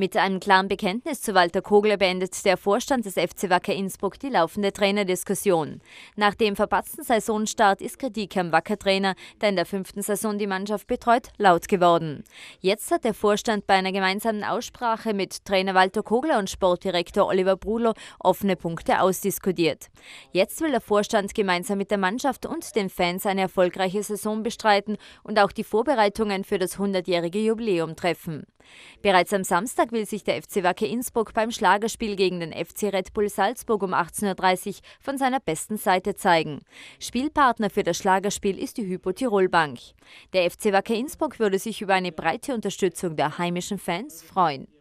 Mit einem klaren Bekenntnis zu Walter Kogler beendet der Vorstand des FC Wacker Innsbruck die laufende Trainerdiskussion. Nach dem verpatzten Saisonstart ist Kritik am Wacker-Trainer, der in der fünften Saison die Mannschaft betreut, laut geworden. Jetzt hat der Vorstand bei einer gemeinsamen Aussprache mit Trainer Walter Kogler und Sportdirektor Oliver Brulo offene Punkte ausdiskutiert. Jetzt will der Vorstand gemeinsam mit der Mannschaft und den Fans eine erfolgreiche Saison bestreiten und auch die Vorbereitungen für das 100-jährige Jubiläum treffen. Bereits am Samstag will sich der FC Wacker Innsbruck beim Schlagerspiel gegen den FC Red Bull Salzburg um 18.30 Uhr von seiner besten Seite zeigen. Spielpartner für das Schlagerspiel ist die Hypo Tirol Bank. Der FC Wacker Innsbruck würde sich über eine breite Unterstützung der heimischen Fans freuen.